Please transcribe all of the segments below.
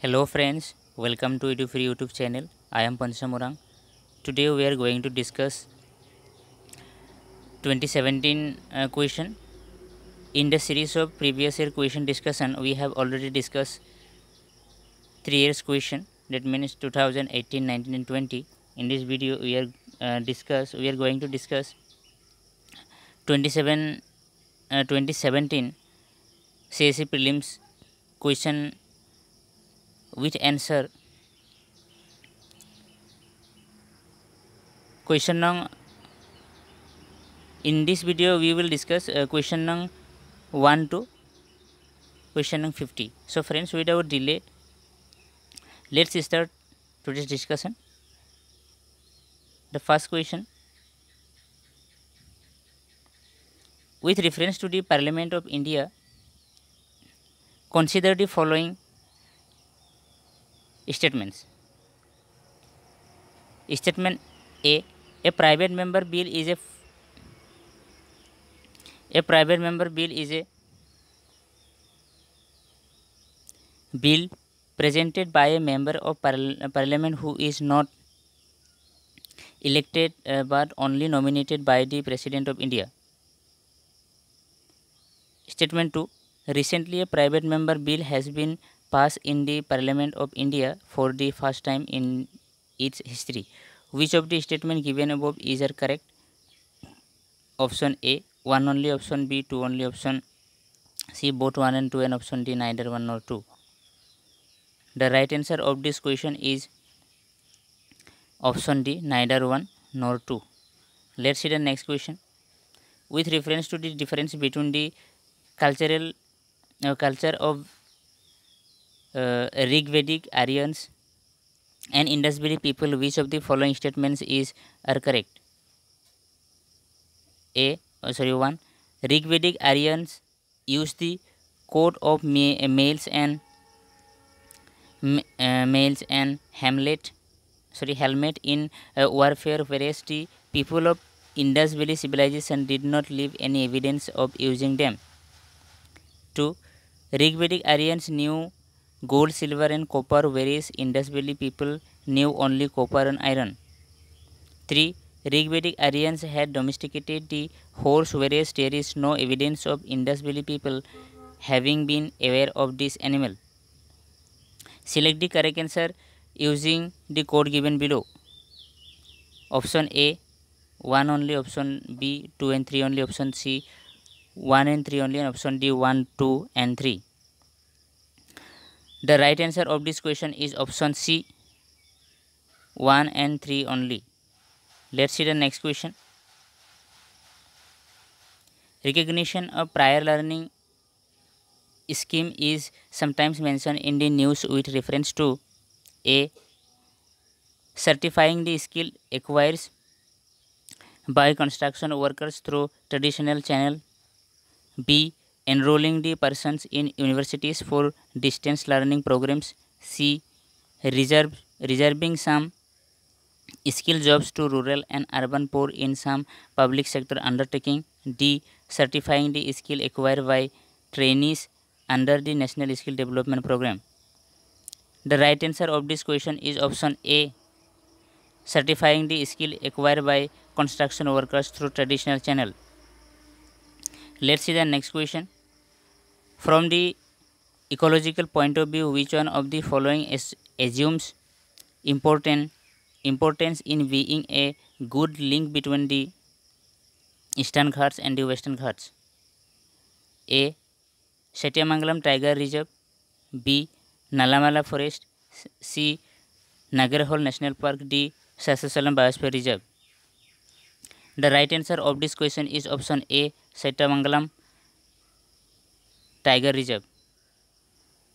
Hello friends, welcome to YouTube Free YouTube channel. I am Pansam Today we are going to discuss 2017 uh, question. In the series of previous year question discussion, we have already discussed 3 years question that means 2018, 19 and 20. In this video we are uh, discuss we are going to discuss 27 uh, 2017 CSE prelims question which answer question nung in this video we will discuss uh, question nung 1 to question nung 50 so friends without delay let's start today's discussion the first question with reference to the parliament of india consider the following statements statement a a private member bill is a a private member bill is a bill presented by a member of uh, parliament who is not elected uh, but only nominated by the president of india statement 2 recently a private member bill has been passed in the Parliament of India for the first time in its history. Which of the statement given above is correct? Option A, one only, option B, two only, option C, both one and two, and option D, neither one nor two. The right answer of this question is option D, neither one nor two. Let's see the next question. With reference to the difference between the cultural uh, culture of uh, Aryans and Indus Valley people which of the following statements is are correct? A oh, sorry one Rigvedic Aryans use the coat of ma males and uh, males and Hamlet sorry helmet in uh, warfare whereas the people of Indus Valley civilization did not leave any evidence of using them. 2. Rigvedic Aryans knew Gold, silver and copper whereas Indus Valley people knew only copper and iron. 3. Rigvedic Aryans had domesticated the horse whereas there is no evidence of Indus Valley people having been aware of this animal. Select the correct answer using the code given below. Option A 1 only, option B 2 and 3 only, option C 1 and 3 only and option D 1, 2 and 3. The right answer of this question is option C 1 and 3 only. Let's see the next question. Recognition of prior learning scheme is sometimes mentioned in the news with reference to A. Certifying the skill acquires by construction workers through traditional channel. B enrolling the persons in universities for distance learning programs c reserve reserving some skill jobs to rural and urban poor in some public sector undertaking d certifying the skill acquired by trainees under the national skill development program the right answer of this question is option a certifying the skill acquired by construction workers through traditional channel let's see the next question from the ecological point of view, which one of the following assumes important importance in being a good link between the eastern ghats and the western ghats? A. Satyamangalam Tiger Reserve B. Nalamala Forest C. Nagarhol National Park D. Sasasalam Biosphere Reserve The right answer of this question is option A. Satyamangalam tiger reserve.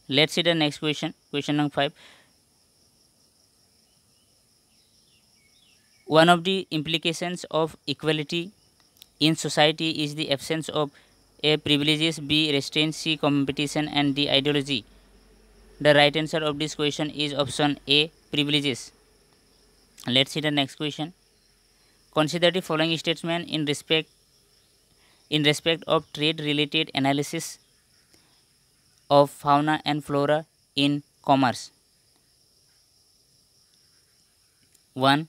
Let's see the next question, question number 5. One of the implications of equality in society is the absence of A. Privileges, B. Restraint, C. Competition and D. Ideology. The right answer of this question is option A. Privileges. Let's see the next question. Consider the following statement in respect in respect of trade related analysis of fauna and flora in commerce. 1.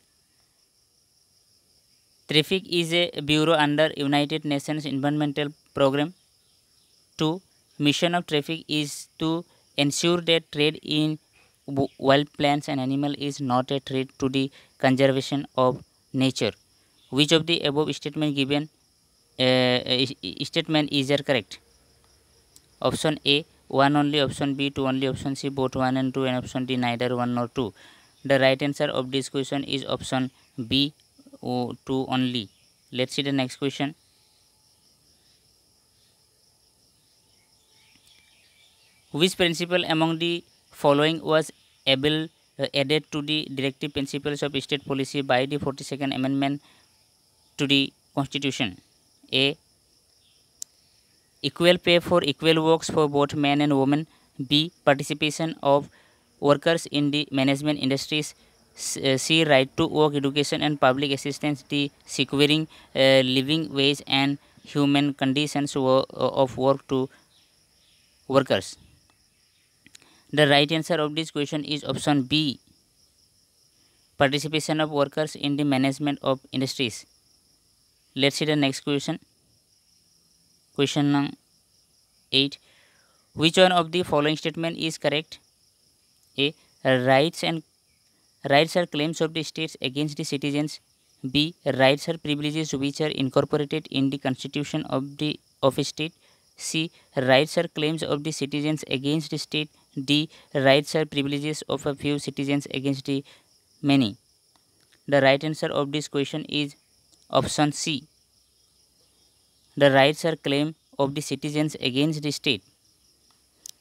Traffic is a bureau under United Nations Environmental Program. 2. Mission of traffic is to ensure that trade in wild plants and animal is not a threat to the conservation of nature. Which of the above statement given uh, statement is correct? Option A. 1 only option B, 2 only option C, both 1 and 2 and option D neither 1 nor 2. The right answer of this question is option B, 2 only. Let's see the next question. Which principle among the following was able uh, added to the directive principles of state policy by the 42nd amendment to the constitution? A equal pay for equal works for both men and women b participation of workers in the management industries uh, c right to work education and public assistance d securing uh, living wage and human conditions uh, of work to workers the right answer of this question is option b participation of workers in the management of industries let's see the next question Question 8. Which one of the following statement is correct? A. Rights and rights are claims of the states against the citizens. B. Rights are privileges which are incorporated in the constitution of the of a state. C. Rights are claims of the citizens against the state. D. Rights are privileges of a few citizens against the many. The right answer of this question is option C the rights or claim of the citizens against the state.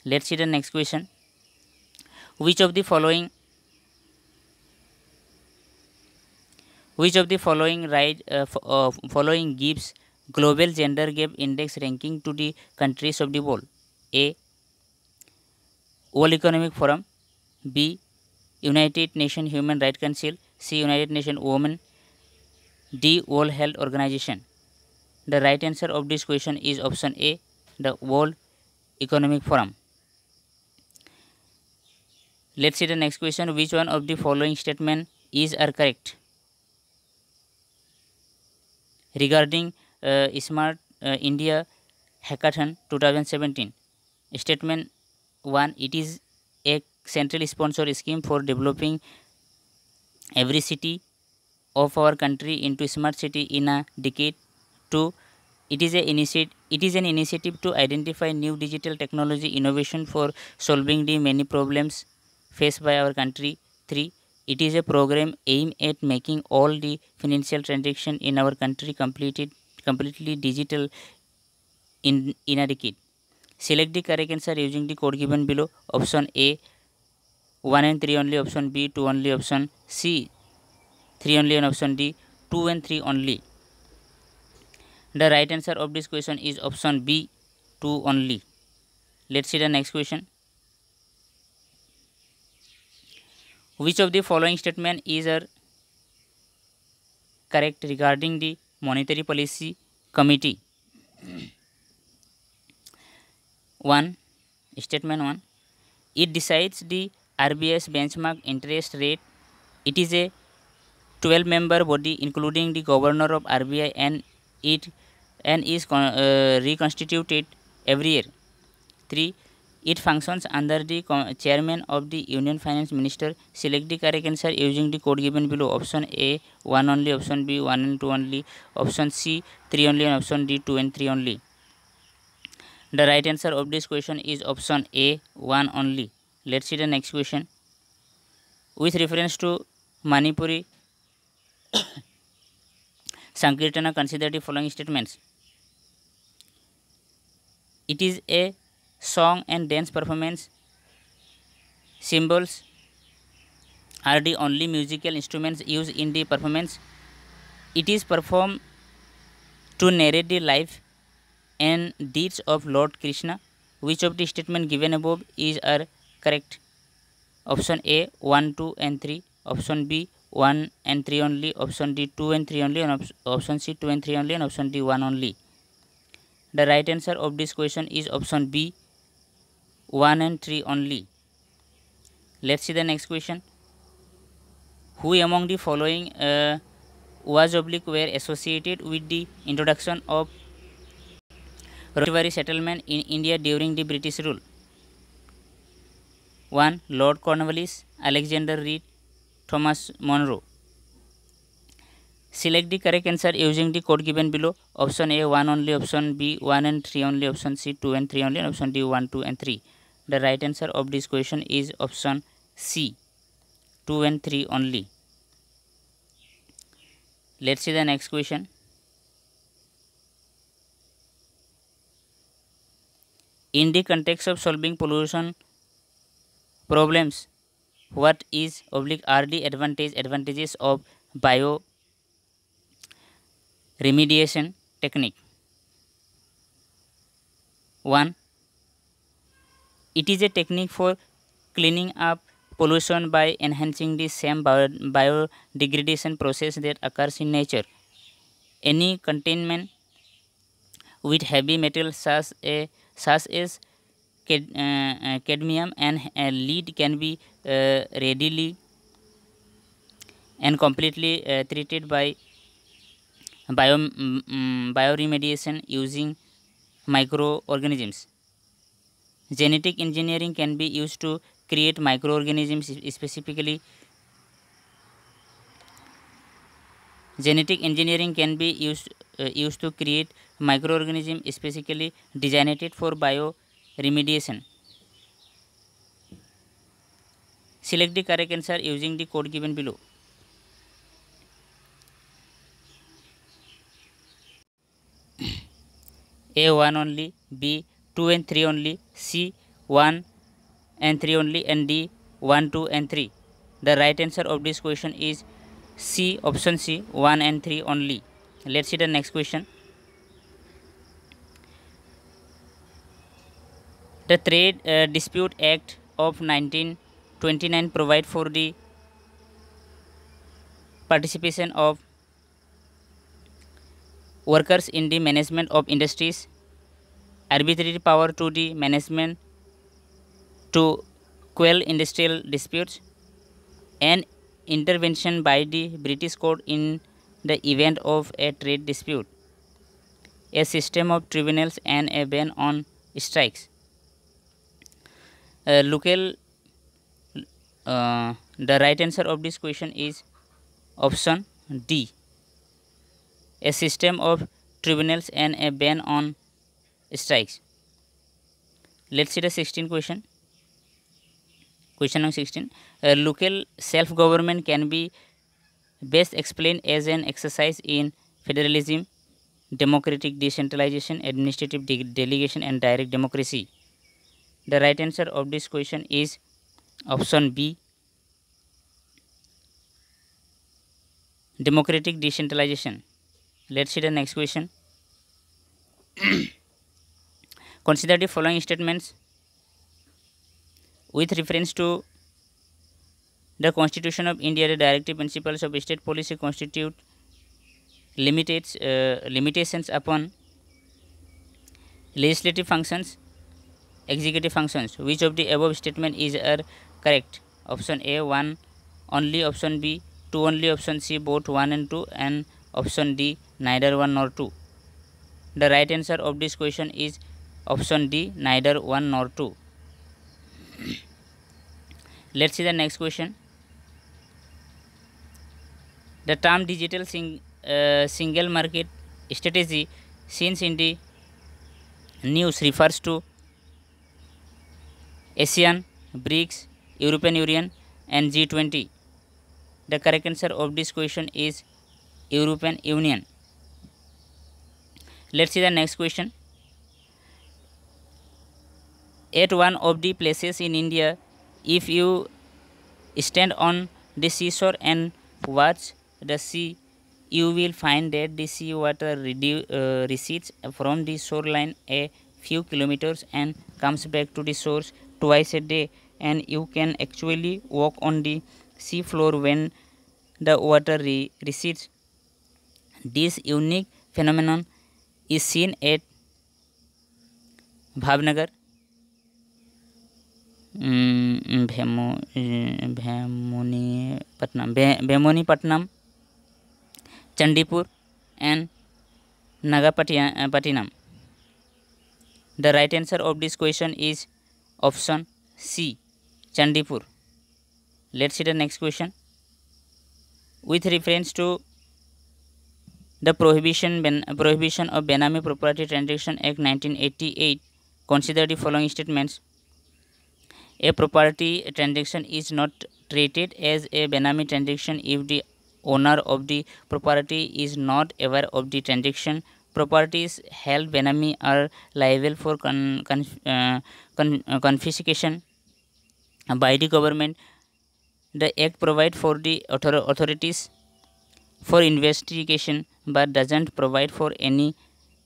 Let's see the next question. Which of the following which of the following right uh, uh, following gives global gender gap index ranking to the countries of the world? A. World Economic Forum B. United Nations Human Rights Council C. United Nations Women D. World Health Organization the right answer of this question is option A, the World Economic Forum. Let's see the next question. Which one of the following statement is are correct? Regarding uh, Smart uh, India Hackathon 2017, statement 1, it is a central sponsor scheme for developing every city of our country into smart city in a decade to it is, a initi it is an initiative to identify new digital technology innovation for solving the many problems faced by our country. 3. It is a program aim at making all the financial transaction in our country completed, completely digital in, inadequate Select the correct answer using the code given below. Option A 1 and 3 only, option B 2 only, option C 3 only and option D 2 and 3 only. The right answer of this question is option B, 2 only. Let's see the next question. Which of the following statement is correct regarding the Monetary Policy Committee? 1. Statement 1. It decides the RBS benchmark interest rate. It is a 12-member body including the governor of RBI and it and is uh, reconstituted every year. 3. It functions under the chairman of the Union Finance Minister. Select the correct answer using the code given below. Option A 1 only, option B 1 and 2 only, option C 3 only and option D 2 and 3 only. The right answer of this question is option A 1 only. Let's see the next question. With reference to Manipuri, Sankirtana consider the following statements. It is a song and dance performance. Symbols are the only musical instruments used in the performance. It is performed to narrate the life and deeds of Lord Krishna. Which of the statement given above is are correct? Option A 1, 2 and 3. Option B 1 and 3 only. Option D 2 and 3 only. And op option C 2 and 3 only. And option D 1 only. The right answer of this question is option B, 1 and 3 only. Let's see the next question. Who among the following uh, was oblique were associated with the introduction of railway settlement in India during the British rule? 1. Lord Cornwallis, Alexander Reed, Thomas Monroe. select the correct answer using the code given below option a 1 only option b 1 and 3 only option c 2 and 3 only and option d 1 2 and 3 the right answer of this question is option c 2 and 3 only let's see the next question in the context of solving pollution problems what is oblique are the advantage advantages of bio remediation technique. 1. It is a technique for cleaning up pollution by enhancing the same bio biodegradation process that occurs in nature. Any containment with heavy metals such, such as uh, uh, cadmium and uh, lead can be readily and completely treated by bio, mm, mm, bioremediation using microorganisms. Genetic engineering can be used to create microorganisms specifically genetic engineering can be used uh, used to create microorganism specifically designated for bioremediation select the correct answer using the code given below A1 only, B 2 and 3 only, C 1 and 3 only and D 1, 2 and 3. The right answer of this question is C option C 1 and 3 only. Let's see the next question. The Trade uh, Dispute Act of 1929 provide for the participation of workers in the management of industries, arbitrary power to the management to quell industrial disputes, and intervention by the British court in the event of a trade dispute, a system of tribunals and a ban on strikes. Uh, local, uh, the right answer of this question is option D a system of tribunals and a ban on strikes. Let's see the 16 question. Question number 16. A local self-government can be best explained as an exercise in federalism, democratic decentralization, administrative de delegation and direct democracy. The right answer of this question is option B. Democratic decentralization let's see the next question consider the following statements with reference to the constitution of india the directive principles of state policy constitute uh, limitations upon legislative functions executive functions which of the above statement is are correct option a 1 only option b 2 only option c both 1 and 2 and option d neither one nor two. The right answer of this question is option D, neither one nor two. Let's see the next question. The term digital sing, uh, single market strategy seen in the news refers to ASEAN, BRICS, European Union and G20. The correct answer of this question is European Union. Let's see the next question. At one of the places in India, if you stand on the seashore and watch the sea, you will find that the sea water uh, recedes from the shoreline a few kilometers and comes back to the shores twice a day and you can actually walk on the sea floor when the water re recedes. This unique phenomenon is seen at Bhavnagar भेमो भेमोनीपटनम पटनम पटनम Chandipur and Nagapattinam the right answer of this question is option c Chandipur let's see the next question with reference to The prohibition, ben, prohibition of Benami Property Transaction Act 1988 consider the following statements. A property transaction is not treated as a Benami transaction if the owner of the property is not aware of the transaction. Properties held Benami are liable for con, con, uh, con, uh, confiscation by the government. The Act provides for the author authorities for investigation but doesn't provide for any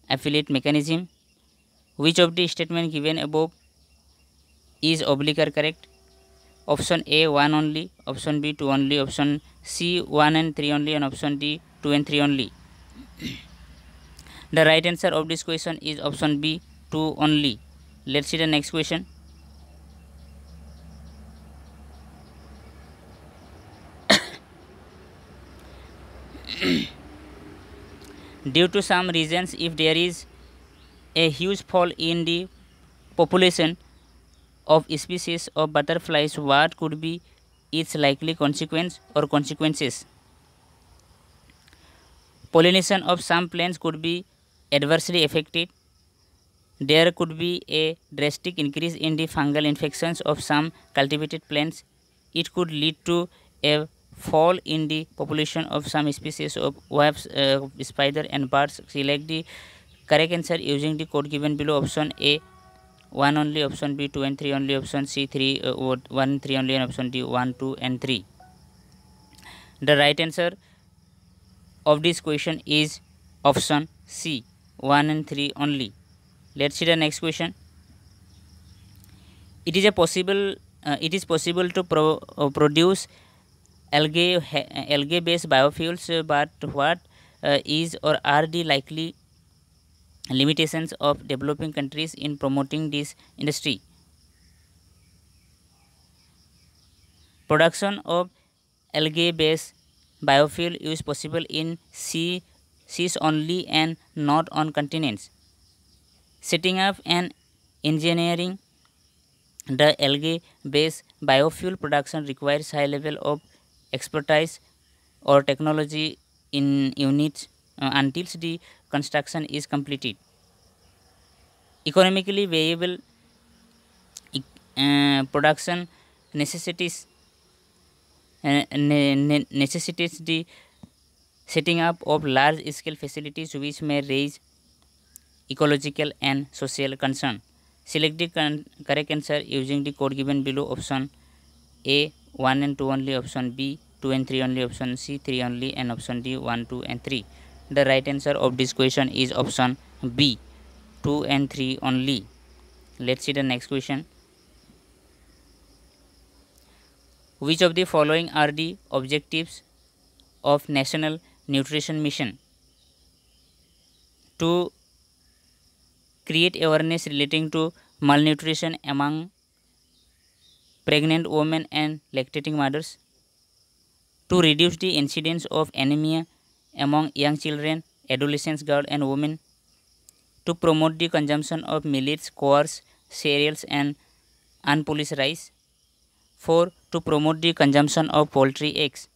affiliate mechanism. Which of the statement given above is obligor correct? Option A 1 only, option B 2 only, option C 1 and 3 only and option D 2 and 3 only. the right answer of this question is option B 2 only. Let's see the next question. due to some reasons if there is a huge fall in the population of species of butterflies what could be its likely consequence or consequences pollination of some plants could be adversely affected there could be a drastic increase in the fungal infections of some cultivated plants it could lead to a fall in the population of some species of webs, uh, spider and birds. Select the correct answer using the code given below option A 1 only, option B 2 and 3 only, option C 3 uh, 1 3 only and option D 1 2 and 3. The right answer of this question is option C 1 and 3 only. Let's see the next question. It is a possible uh, it is possible to pro, uh, produce algae algae based biofuels but what uh, is or are the likely limitations of developing countries in promoting this industry production of algae based biofuel is possible in sea seas only and not on continents setting up and engineering the algae based biofuel production requires high level of expertise और technology in unit until the construction is completed economically viable production necessitates necessitates the setting up of large scale facilities which may raise ecological and social concern select the correct answer using the code given below option a 1 and 2 only option B, 2 and 3 only option C, 3 only and option D 1, 2 and 3. The right answer of this question is option B, 2 and 3 only. Let's see the next question. Which of the following are the objectives of National Nutrition Mission? To create awareness relating to malnutrition among pregnant women and lactating mothers, to reduce the incidence of anemia among young children, adolescents, girls and women, to promote the consumption of millets, coarse, cereals and unpolished rice, 4. To promote the consumption of poultry eggs.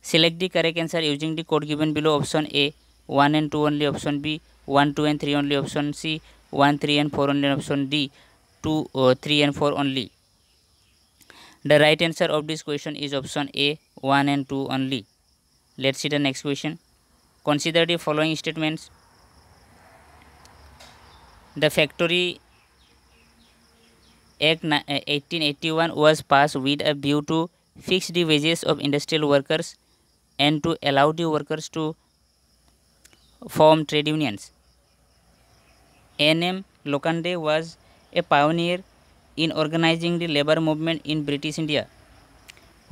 Select the correct answer using the code given below option A, 1 and 2 only option B, 1, 2 and 3 only option C, 1, 3 and 4 only option D, 2, uh, 3 and 4 only. The right answer of this question is option A, 1 and 2 only. Let's see the next question. Consider the following statements. The Factory Act 1881 was passed with a view to fix the wages of industrial workers and to allow the workers to form trade unions. N.M. Lokande was a pioneer in organizing the labor movement in British India.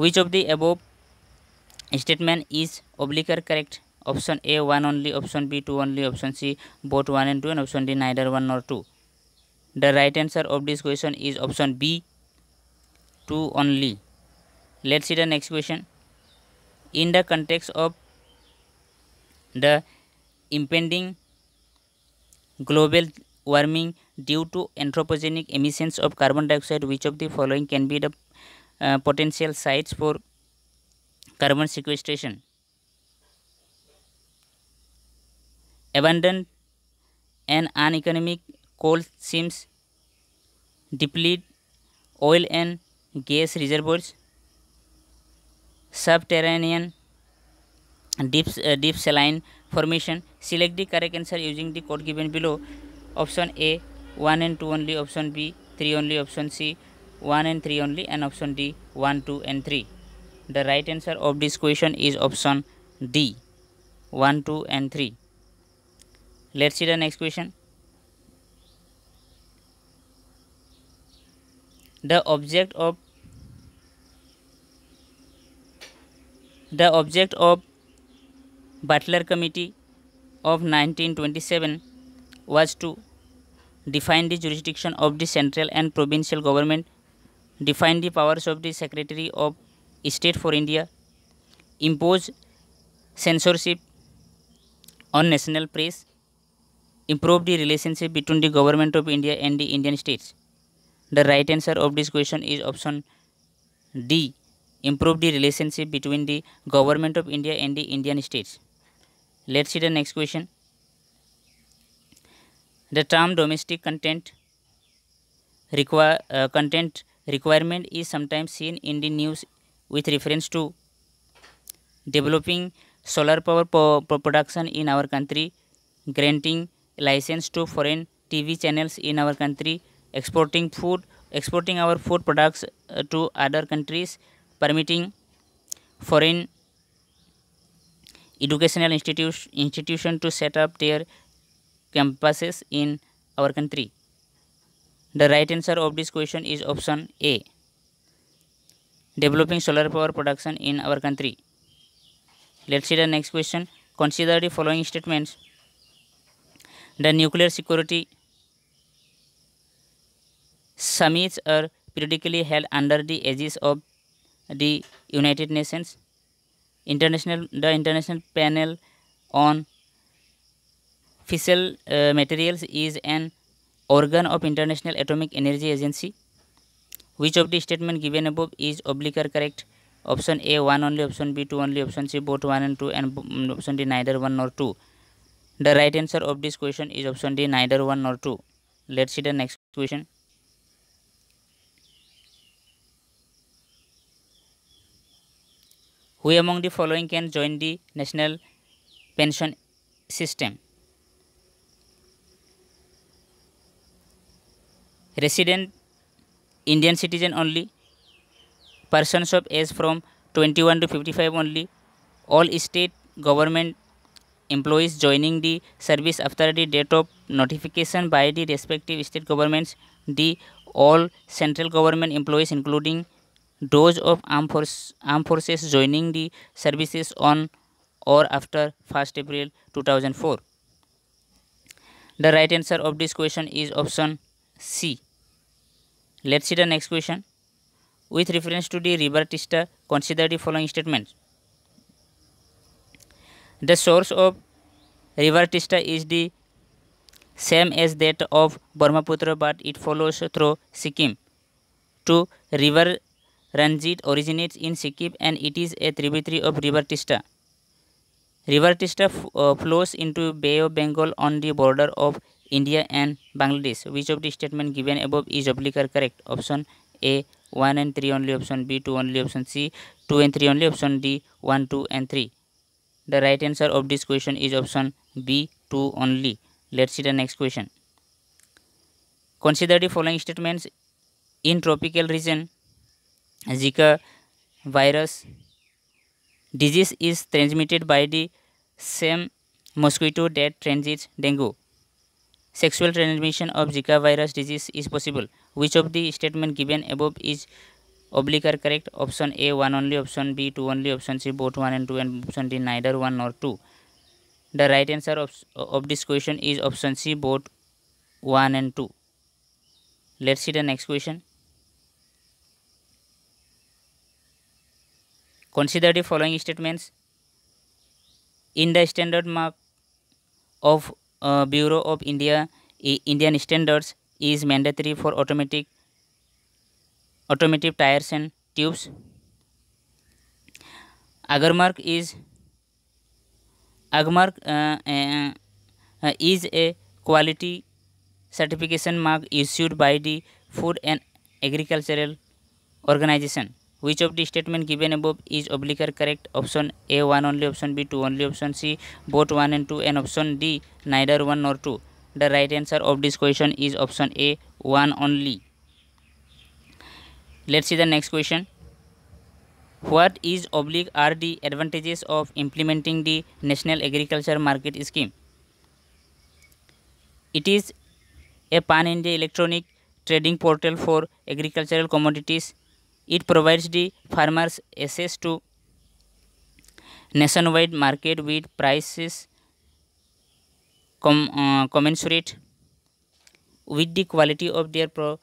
Which of the above statement is obliquely correct? Option A 1 only, option B 2 only, option C both 1 and 2 and option D neither 1 nor 2. The right answer of this question is option B 2 only. Let's see the next question. In the context of the impending global warming due to anthropogenic emissions of carbon dioxide which of the following can be the uh, potential sites for carbon sequestration abandoned and uneconomic coal seams deplete oil and gas reservoirs subterranean deep uh, deep saline formation select the correct answer using the code given below option a 1 and 2 only option B, 3 only option C, 1 and 3 only and option D 1, 2 and 3. The right answer of this question is option D 1, 2 and 3. Let's see the next question. The object of the object of Butler Committee of 1927 was to define the jurisdiction of the central and provincial government, define the powers of the Secretary of State for India, impose censorship on national press, improve the relationship between the government of India and the Indian states. The right answer of this question is option D. Improve the relationship between the government of India and the Indian states. Let's see the next question. The term domestic content require uh, content requirement is sometimes seen in the news with reference to developing solar power po production in our country, granting license to foreign TV channels in our country, exporting food, exporting our food products uh, to other countries, permitting foreign educational institutions institution to set up their campuses in our country? The right answer of this question is option A. Developing solar power production in our country. Let's see the next question. Consider the following statements. The nuclear security summits are periodically held under the aegis of the United Nations. International, the International Panel on fissile materials is an organ of international atomic energy agency which of the statement given above is ऑब्लिकर correct option a one only option b two only option c both one and two and option d neither one और two the right answer of this question is option d neither one और two let see the next question who among the following can join the national pension system resident Indian citizen only, persons of age from 21 to 55 only, all state government employees joining the service after the date of notification by the respective state governments, the all central government employees including those of armed, force, armed forces joining the services on or after 1st April 2004. The right answer of this question is option C. Let's see the next question. With reference to the river Tista, consider the following statements. The source of river Tista is the same as that of Brahmaputra but it follows through Sikkim. 2. River Ranjit originates in Sikkim and it is a tributary of river Tista. River Tista uh, flows into Bay of Bengal on the border of India and Bangladesh. Which of the statement given above is obliquely correct? Option A one and three only, option B two only, option C two and three only, option D one two and three. The right answer of this question is option B two only. Let's see the next question. Consider the following statements in tropical region. Zika virus disease is transmitted by the same mosquito that transmits dengue. sexual transmission of Zika virus disease is possible. Which of the statement given above is oblique or correct? Option A, 1 only, option B, 2 only, option C, both 1 and 2, and option D, neither 1 nor 2. The right answer of, of this question is option C, both 1 and 2. Let's see the next question. Consider the following statements. In the standard map of bureau of india indian standards is mandatory for automatic automotive tires and tubes agarmark is agarmark uh, uh, is a quality certification mark issued by the food and agricultural organization which of the statement given above is or correct option a one only option b two only option c both one and two and option d neither one nor two the right answer of this question is option a one only let's see the next question what is oblique are the advantages of implementing the national agriculture market scheme it is a pan-india electronic trading portal for agricultural commodities it provides the farmers access to nationwide market with prices com uh, commensurate with the quality of their pro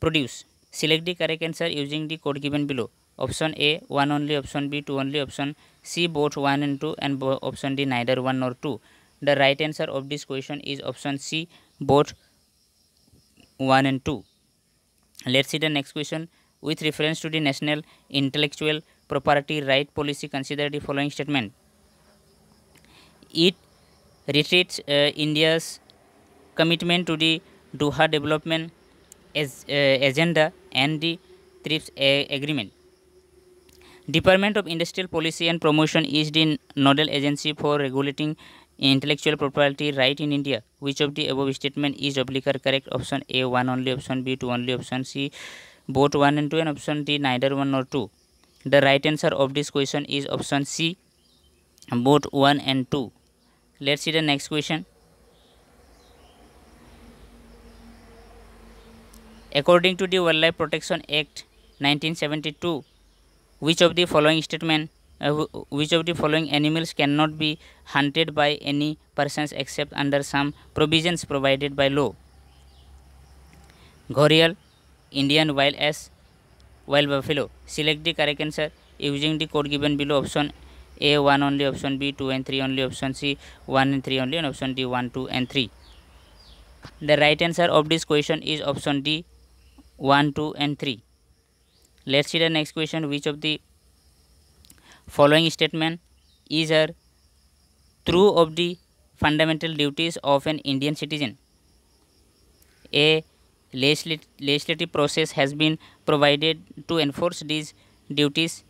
produce. Select the correct answer using the code given below. Option A, 1 only, option B, 2 only, option C, both 1 and 2, and option D, neither 1 nor 2. The right answer of this question is option C, both 1 and 2. Let's see the next question. With reference to the National Intellectual Property Right Policy, consider the following statement. It reiterates uh, India's commitment to the Doha Development as, uh, Agenda and the TRIPS uh, Agreement. Department of Industrial Policy and Promotion is the nodal agency for regulating intellectual property right in India. Which of the above statement is obligatory correct? Option A1 only, option B2 only, option C both 1 and 2 and option D neither 1 nor 2. The right answer of this question is option C both 1 and 2. Let's see the next question. According to the Wildlife Protection Act 1972, which of the following statement uh, which of the following animals cannot be hunted by any persons except under some provisions provided by law? Gorial, Indian wild as wild buffalo. Select the correct answer using the code given below option A 1 only, option B 2 and 3 only, option C 1 and 3 only and option D 1, 2 and 3. The right answer of this question is option D 1, 2 and 3. Let's see the next question which of the following statement is a true of the fundamental duties of an Indian citizen. A legislative process has been provided to enforce these duties.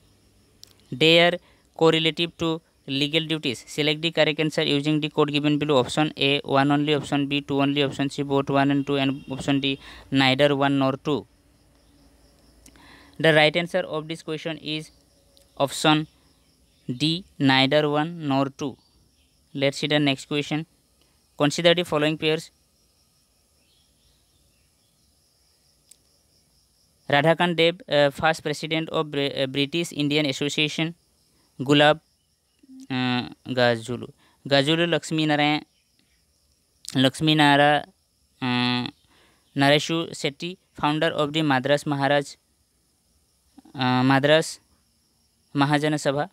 They are correlative to legal duties. Select the correct answer using the code given below. Option A, 1 only. Option B, 2 only. Option C, both 1 and 2. And option D, neither 1 nor 2. The right answer of this question is option D, neither 1 nor 2. Let's see the next question. Consider the following pairs Radhakant Deb first president of British Indian association Gulab Gazulu Gazulu Lakshmi Narayan Lakshmi Narayan Narasu Chetty founder of the Madras Maharaj Madras Mahajan Sabha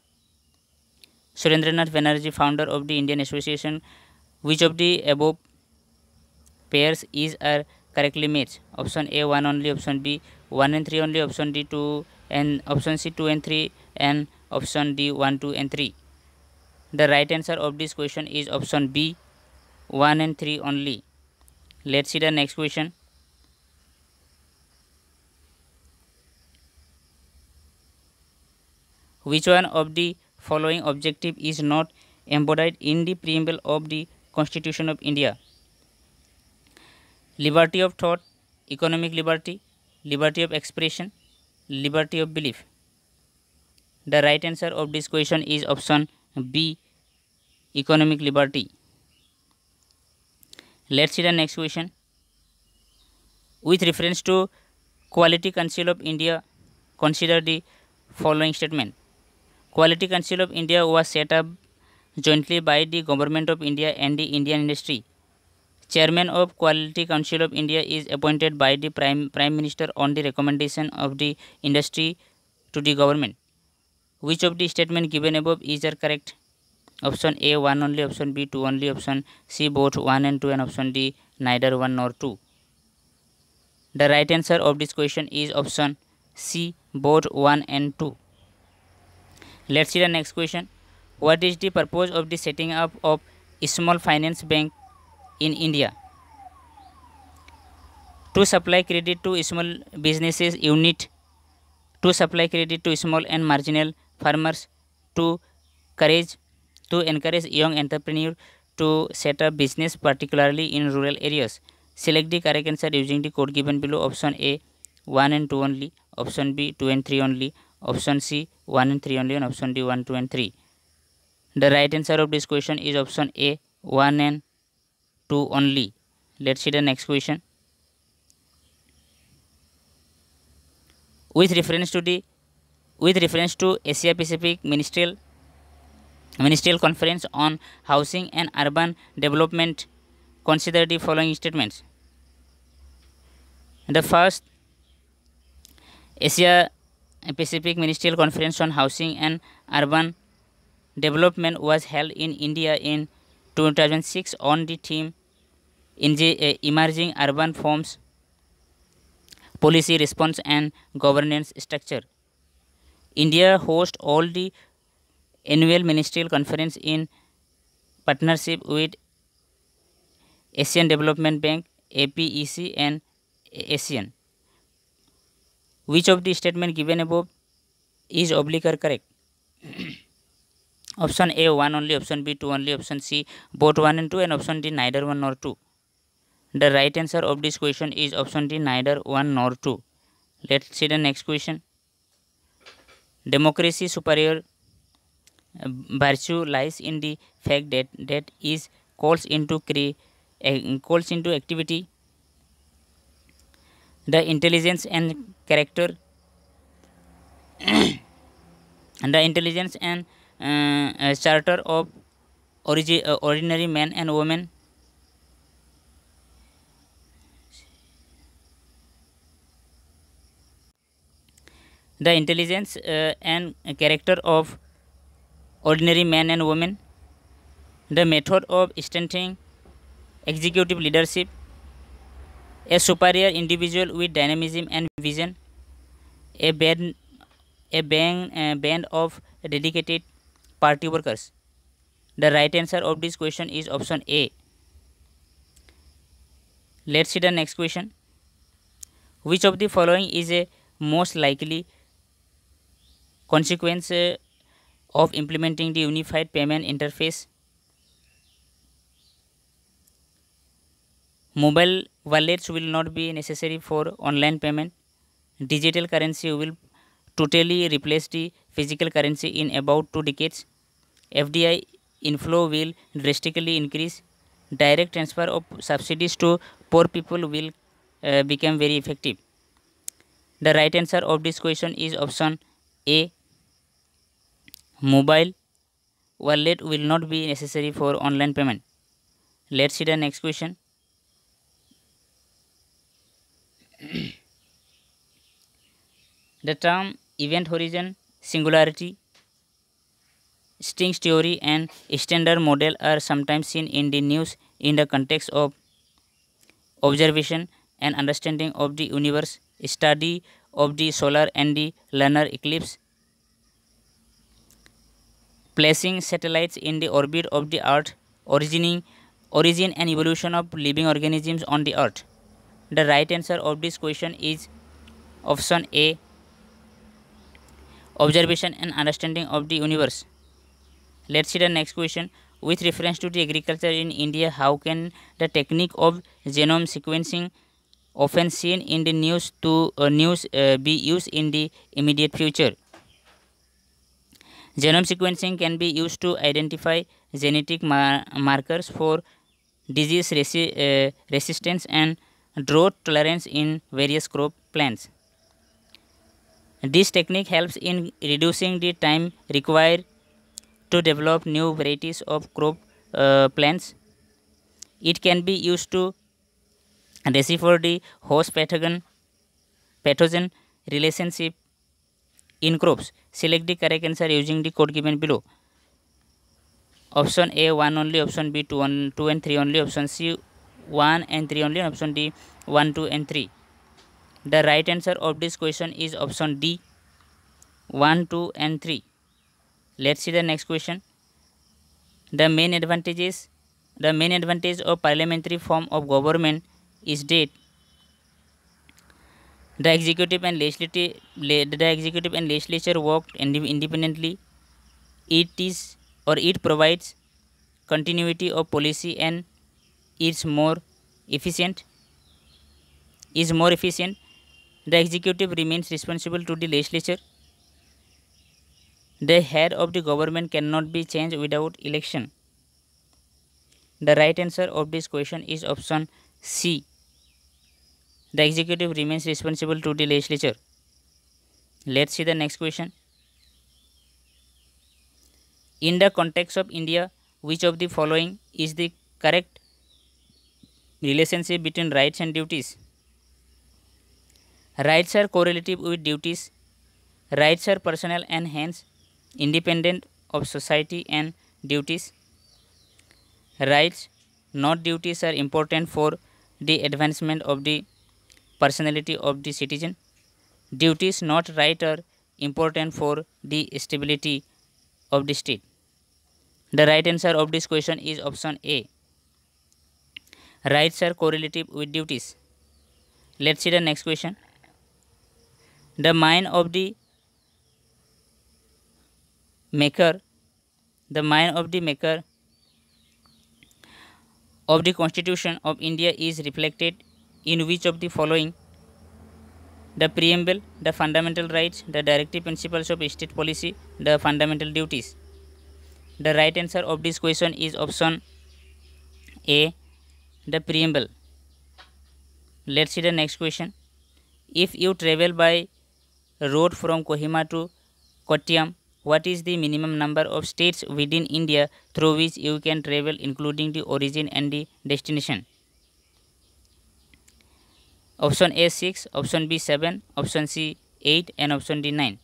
Surendranath Banerjee founder of the Indian association which of the above pairs is are correctly match option a one only option b 1 and 3 only option d 2 and option c 2 and 3 and option d 1 2 and 3 the right answer of this question is option b 1 and 3 only let's see the next question which one of the following objective is not embodied in the preamble of the constitution of india liberty of thought economic liberty liberty of expression, liberty of belief. The right answer of this question is option B, economic liberty. Let's see the next question. With reference to Quality Council of India, consider the following statement. Quality Council of India was set up jointly by the Government of India and the Indian industry Chairman of Quality Council of India is appointed by the Prime, Prime Minister on the recommendation of the industry to the government. Which of the statement given above is are correct? Option A 1 only, option B 2 only, option C both 1 and 2 and option D neither 1 nor 2. The right answer of this question is option C both 1 and 2. Let's see the next question. What is the purpose of the setting up of small finance bank in India. To supply credit to small businesses, you need to supply credit to small and marginal farmers to encourage to encourage young entrepreneurs to set up business particularly in rural areas. Select the correct answer using the code given below option A 1 and 2 only, option B 2 and 3 only, option C 1 and 3 only and option D 1, 2 and 3. The right answer of this question is option A 1 and 2 only. Let's see the next question. With reference to the with reference to Asia Pacific Ministerial Ministerial Conference on Housing and Urban Development, consider the following statements. The first Asia Pacific Ministerial Conference on Housing and Urban Development was held in India in 2006 on the theme in the uh, emerging urban forms policy response and governance structure india hosts all the annual ministerial conference in partnership with asian development bank apec and asian which of the statement given above is obligatory correct option a 1 only option b 2 only option c both 1 and 2 and option d neither 1 nor 2 the right answer of this question is option d neither 1 nor 2 let's see the next question democracy superior uh, virtue lies in the fact that that is calls into cre uh, calls into activity the intelligence and character and the intelligence and uh, charter of uh, ordinary men and women the intelligence uh, and character of ordinary men and women the method of strengthening executive leadership a superior individual with dynamism and vision a band, a band, a band of dedicated party workers the right answer of this question is option a let's see the next question which of the following is a most likely consequence of implementing the unified payment interface mobile wallets will not be necessary for online payment digital currency will totally replaced the physical currency in about two decades. FDI inflow will drastically increase. Direct transfer of subsidies to poor people will uh, become very effective. The right answer of this question is option A. Mobile wallet will not be necessary for online payment. Let's see the next question. the term event horizon, singularity, strings theory and standard model are sometimes seen in the news in the context of observation and understanding of the universe, study of the solar and the lunar eclipse, placing satellites in the orbit of the Earth, origin and evolution of living organisms on the Earth. The right answer of this question is option A observation and understanding of the universe. Let's see the next question. With reference to the agriculture in India, how can the technique of genome sequencing often seen in the news to uh, news uh, be used in the immediate future? Genome sequencing can be used to identify genetic mar markers for disease resi uh, resistance and drought tolerance in various crop plants. This technique helps in reducing the time required to develop new varieties of crop uh, plants. It can be used to decipher the host pathogen, pathogen relationship in crops. Select the correct answer using the code given below. Option A 1 only, option B 2, 2 and 3 only, option C 1 and 3 only, and option D 1, 2 and 3. The right answer of this question is option D 1, 2 and 3. Let's see the next question. The main advantages the main advantage of parliamentary form of government is that the executive and legislative the executive and legislature work independently. It is or it provides continuity of policy and is more efficient is more efficient the executive remains responsible to the legislature. The head of the government cannot be changed without election. The right answer of this question is option C. The executive remains responsible to the legislature. Let's see the next question. In the context of India, which of the following is the correct relationship between rights and duties? Rights are correlative with duties. Rights are personal and hence independent of society and duties. Rights, not duties, are important for the advancement of the personality of the citizen. Duties, not rights, are important for the stability of the state. The right answer of this question is option A. Rights are correlative with duties. Let's see the next question the mind of the maker the mind of the maker of the constitution of india is reflected in which of the following the preamble the fundamental rights the directive principles of state policy the fundamental duties the right answer of this question is option a the preamble let's see the next question if you travel by road from Kohima to Kottayam. What is the minimum number of states within India through which you can travel including the origin and the destination? Option A 6, option B 7, option C 8 and option D 9.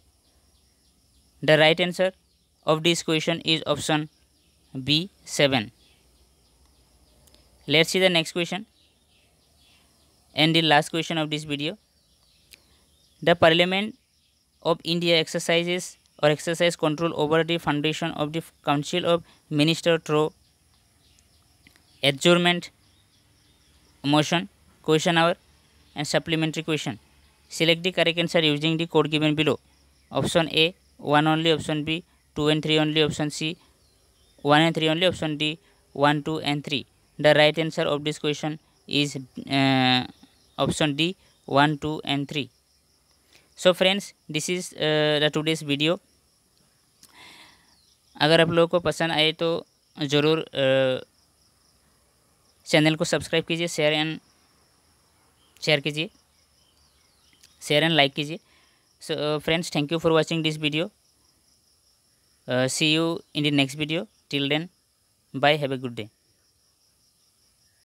The right answer of this question is option B 7. Let's see the next question and the last question of this video. The parliament of India exercises or exercise control over the foundation of the Council of Minister through adjournment motion question hour and supplementary question select the correct answer using the code given below option a one only option b two and three only option c one and three only option d one two and three the right answer of this question is uh, option d one two and three so friends this is the day's video अगर आप लोगों को पसंद आए तो ज़रूर channel uh, को subscribe कीजिए शेयर एंड शेयर कीजिए शेयर एंड लाइक कीजिए so friends thank you for watching this video see you in the next video till then bye have a good day